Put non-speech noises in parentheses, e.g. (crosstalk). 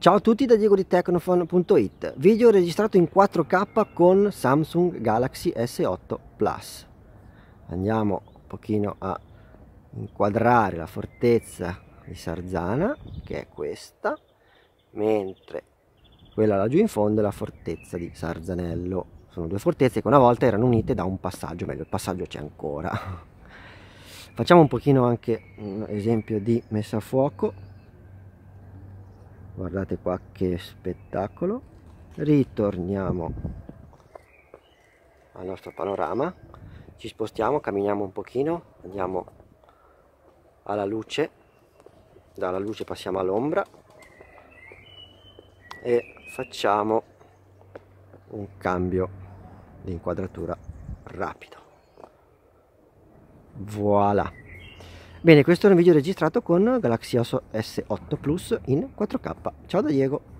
Ciao a tutti da Diego di Tecnofon.it, video registrato in 4K con Samsung Galaxy S8 Plus. Andiamo un pochino a inquadrare la fortezza di Sarzana, che è questa, mentre quella laggiù in fondo è la fortezza di Sarzanello. Sono due fortezze che una volta erano unite da un passaggio, meglio il passaggio c'è ancora. (laughs) Facciamo un pochino anche un esempio di messa a fuoco guardate qua che spettacolo ritorniamo al nostro panorama ci spostiamo camminiamo un pochino andiamo alla luce dalla luce passiamo all'ombra e facciamo un cambio di inquadratura rapido voilà Bene, questo è un video registrato con Galaxy S8 Plus in 4K. Ciao da Diego!